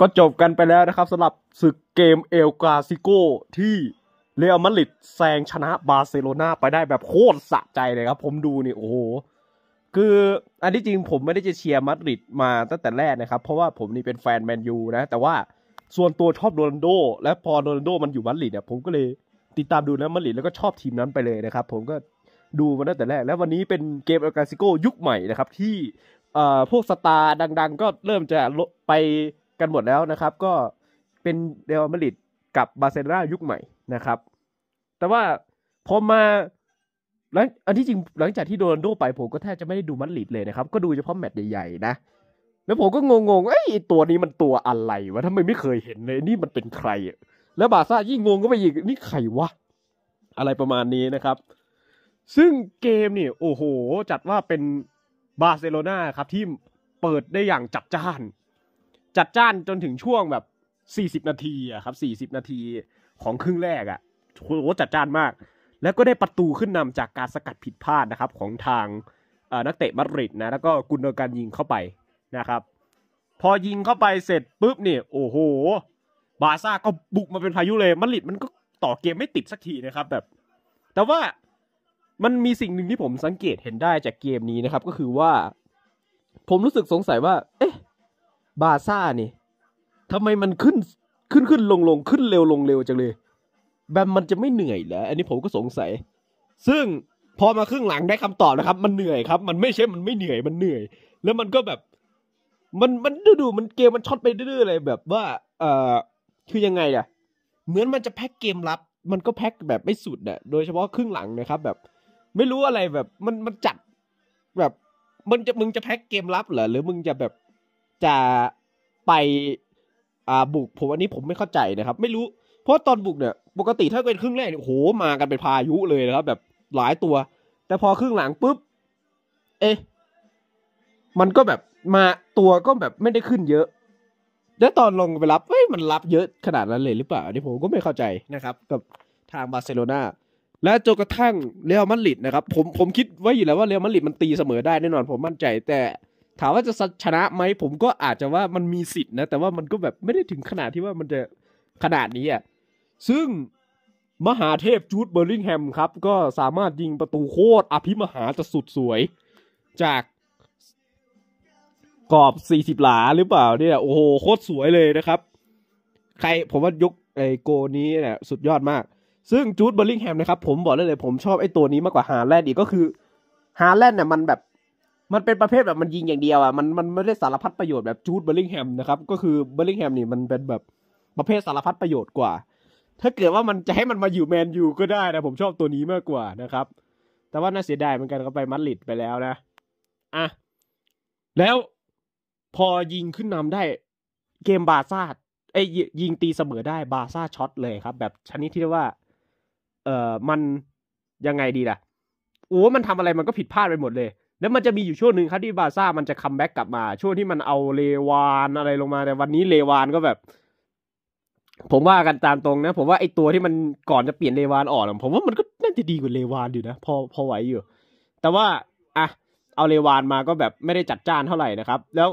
ก็จบกันไปแล้วนะครับสำหรับศึกเกมเอลกาซิโกที่เรอัลมาดริดแซงชนะบาร์เซโลนาไปได้แบบโคตรสะใจเลยครับ ผมดูนี่ โอ้โห คืออันที่จริงผมไม่ได้จะเชียร์มาดริดมาตั้งแต่แรกนะครับ เพราะว่าผมนี่เป็นแฟนแมนยูนะ แต่ว่าส่วนตัวชอบโรนัลโด และพอโรนัลโด มันอยู่มาดริดเนี่ยผมก็เลยติดตามดูนะมาดริด แล้วก็ชอบทีมนั้นไปเลยนะครับ ผมก็ดูมาตั้งแต่แรก แล้ววันนี้เป็นเกมเอลกาซิโกยุคใหม่นะครับ ที่พวกสตาร์ดัง ๆ ก็เริ่มจะไปกันหมดแล้วนะครับก็เป็นเดลมาริดกับบารเซนลายุคใหม่นะครับ แต่ว่าพอมาหลังอันที่จริง หลังจากที่โดนโดไป ผมก็แทบจะไม่ได้ดูมัริดเลยนะครับ ก็ดูเฉพาะแมตช์ใหญ่ๆนะ แล้วผมก็งงๆไอ้ ตัวนี้มันตัวอะไรวะทำไมไม่เคยเห็นเลยนี่มันเป็นใคร แล้วบาซ่ายิ่งงงก็ไปอีกนี่ใครวะอะไรประมาณนี้นะครับ ซึ่งเกมเนี่ยโอ้โหจัดว่าเป็นบาร์เซโลนาครับที่เปิดได้อย่างจัดจ้านจัดจ้านจนถึงช่วงแบบสี่สิบนาทีอะครับสี่สิบนาทีของครึ่งแรกอะโหจัดจ้านมาก แล้วก็ได้ประตูขึ้นนำจากการสกัดผิดพลาดนะครับของทางนักเตะมาดริดนะแล้วก็กุนเดการยิงเข้าไปนะครับ พอยิงเข้าไปเสร็จปุ๊บเนี่ยโอ้โห บาซ่าก็บุกมาเป็นพายุเลยมาดริดมันก็ต่อเกมไม่ติดสักทีนะครับแบบ แต่ว่ามันมีสิ่งหนึ่งที่ผมสังเกตเห็นได้จากเกมนี้นะครับก็คือว่าผมรู้สึกสงสัยว่าเอ๊ะบาซ่านี่ทำไมมันขึ้นขึ้นขึ้นลงลงขึ้นเร็วลงเร็วจังเลย แบบมันจะไม่เหนื่อยแห้วอันนี้ผมก็สงสัย ซึ่งพอมาครึ่งหลังได้คำตอบนะครับ มันเหนื่อยครับ มันไม่ใช่ มันไม่เหนื่อย มันเหนื่อย แล้วมันก็แบบ มันมันดูดูมันเกม มันช็อตไปเรื่อยๆเลยแบบว่า เอ่อคือยังไงอะ เหมือนมันจะแพ็กเกมรับ มันก็แพ็กแบบไม่สุดอะโดยเฉพาะครึ่งหลังนะครับ แบบ ไม่รู้อะไรแบบ มันมันจัด แบบมันจะมึงจะแพ็กเกมรับเหรอ หรือมึงจะแบบจะไปอ่าบุกผมอันนี้ผมไม่เข้าใจนะครับ ไม่รู้ เพราะตอนบุกเนี่ยปกติถ้าเป็นครึ่งแรกเนี่ยโหมากันเป็นพายุเลยนะครับแบบหลายตัว แต่พอครึ่งหลังปุ๊บเอ๊ะมันก็แบบมาตัวก็แบบไม่ได้ขึ้นเยอะ แล้วตอนลงไปรับเอ้ยมันรับเยอะขนาดนั้นเลยหรือเปล่าอันนี้ผมก็ไม่เข้าใจนะครับกับทางบาร์เซโลนาและจนกระทั่งเรอัลมาดริดนะครับ ผมผมคิดไว้อยู่แล้วว่าเรอัลมาดริดมันตีเสมอได้แน่นอนผมมั่นใจแต่ถามว่าจะชนะไหมผมก็อาจจะว่ามันมีสิทธิ์นะ แต่ว่ามันก็แบบไม่ได้ถึงขนาดที่ว่ามันจะขนาดนี้อ่ะซึ่งมหาเทพจูดเบอร์ลิงแฮมครับ ก็สามารถยิงประตูโคตรอภิมหาจะสุดสวย จากกรอบ 40 หลาหรือเปล่าเนี่ย โอ้โหโคตรสวยเลยนะครับ ใครผมว่ายกไอโกนี้เนี่ยสุดยอดมาก ซึ่งจูดเบอร์ลิงแฮมนะครับผมบอกได้เลย ผมชอบไอตัวนี้มากกว่าฮาแลนด์อีกก็คือฮาแลนด์เนี่ยมันแบบมันเป็นประเภทแบบมันยิงอย่างเดียวอ่ะมันมันไม่ได้สารพัดประโยชน์แบบจูดเบอร์ลิงแฮมนะครับก็คือเบอร์ลิงแฮมนี่มันเป็นแบบประเภทสารพัดประโยชน์กว่า ถ้าเกิดว่ามันจะให้มันมาอยู่แมนยูก็ได้นะผมชอบตัวนี้มากกว่านะครับ แต่ว่าน่าเสียดายเหมือนกันเขาไปมัดลิดไปแล้วนะอ่ะแล้วพอยิงขึ้นนำได้เกมบาซ่าไอ้ยิงตีเสมอได้บาซ่าช็อตเลยครับ แบบชนิดที่ว่าเออมันยังไงดีล่ะ โอ้ มันทำอะไรมันก็ผิดพลาดไปหมดเลยแล้วมันจะมีอยู่ช่วงหนึ่งครับที่บาซ่ามันจะคัมแบ็กกลับมาช่วงที่มันเอาเลวานอะไรลงมา แต่วันนี้เลวานก็แบบ ผมว่ากันตามตรงนะ ผมว่าไอตัวที่มันก่อนจะเปลี่ยนเลวานออกผมว่ามันก็น่าจะดีกว่าเลวานอยู่นะพอพอไหวอยู่แต่ว่าอ่ะเอาเลวานมาก็แบบไม่ได้จัดจ้านเท่าไหร่นะครับ แล้ว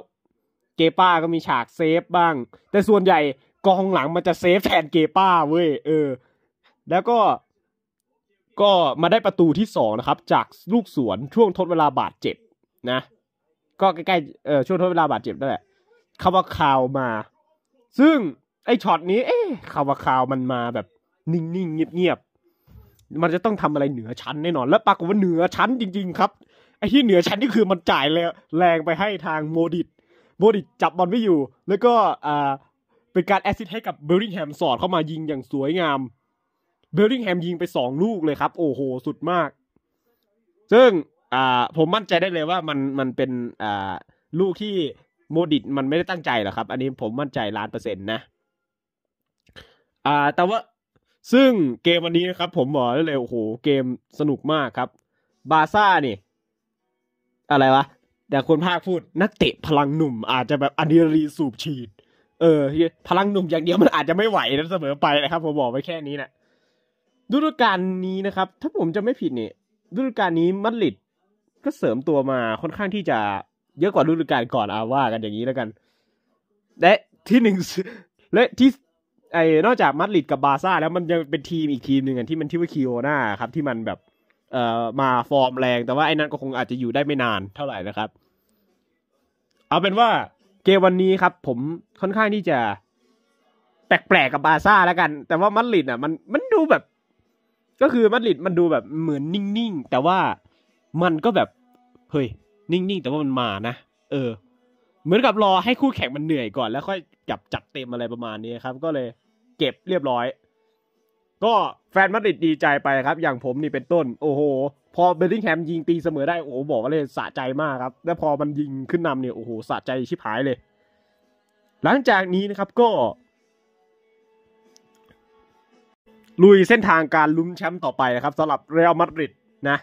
เกป้าก็มีฉากเซฟบ้าง แต่ส่วนใหญ่กองหลังมันจะเซฟแทนเกป้าเว้ยเออ แล้วก็ก็มาได้ประตูที่สองนะครับ จากลูกสวนช่วงทดเวลาบาดเจ็บ นะ ก็ใกล้ๆเออช่วงทดเวลาบาดเจ็บนั่นแหละคาวาคาวมา ซึ่งไอช็อตนี้ เอ๊คาว่าคาวมันมาแบบนิ่งๆเงียบๆมันจะต้องทำอะไรเหนือชั้นแน่นอน แล้วปรากฏว่าเหนือชั้นจริง ๆ ครับ ไอที่เหนือชั้นนี่คือมันจ่ายแรงไปให้ทางโมดิตโมดิตจับบอลไม่อยู่แล้วก็อ่าเป็นการแอซิสให้กับเบลลิงแฮมสอดเข้ามายิงอย่างสวยงามเบลลิงแฮมยิงไปสองลูกเลยครับ โอ้โหสุดมาก ซึ่ง อ่า ผมมั่นใจได้เลยว่ามันมันเป็น อ่าลูกที่โมดิต มันไม่ได้ตั้งใจหรอกครับ อันนี้ผมมั่นใจล้านเปอร์เซ็นต์นะ อ่า แต่ว่าซึ่งเกมวันนี้นะครับ ผมบอกได้เลย โอ้โห เกมสนุกมากครับ บาซ่านี่ อะไรวะแต่คนภาคพูดนักเตะพลังหนุ่ม อาจจะแบบอัเดรีรีสูบฉีดเออพลังหนุ่มอย่างเดียวมันอาจจะไม่ไหวนะเสมอไปนะครับผมบอกไว้แค่นี้นะฤดูกาลนี้นะครับ ถ้าผมจะไม่ผิดเนี่ยฤดูกาลนี้มัดลิดก็เสริมตัวมาค่อนข้างที่จะเยอะกว่าฤดูกาลก่อนอาว่ากันอย่างนี้แล้วกัน และที่หนึ่งและที่ ไอ้นอกจากมัดลิดกับบาซ่าแล้วมันยังเป็นทีมอีกทีมหนึ่งที่มันที่ว่าคิโอนาครับ ที่มันแบบ เอ่อมาฟอร์มแรง แต่ว่าไอ้นั่นก็คงอาจจะอยู่ได้ไม่นานเท่าไหร่นะครับ เอาเป็นว่าเกมวันนี้ครับ ผมค่อนข้างที่จะ แปลกๆกับบาซ่าแล้วกัน แต่ว่ามัดลิดอ่ะมันมันดูแบบก็คือมาดริดมันดูแบบเหมือนนิ่งๆ แต่ว่ามันก็แบบ เฮ้ยนิ่งๆ แต่ว่ามันมานะเออ เหมือนกับรอให้คู่แข่งมันเหนื่อยก่อน แล้วค่อยจับจัดเต็มอะไรประมาณนี้ครับ ก็เลยเก็บเรียบร้อย ก็แฟนมาดริดดีใจไปครับ อย่างผมนี่เป็นต้นโอ้โห พอเบลลิงแฮมยิงตีเสมอได้โอ้โหบอกว่าเลยสะใจมากครับ แล้วพอมันยิงขึ้นนำเนี่ยโอ้โหสะใจชิบหายเลย หลังจากนี้นะครับก็ลุยเส้นทางการลุ้นแชมป์ต่อไปนะครับสำหรับเรอัลมาดริดนะ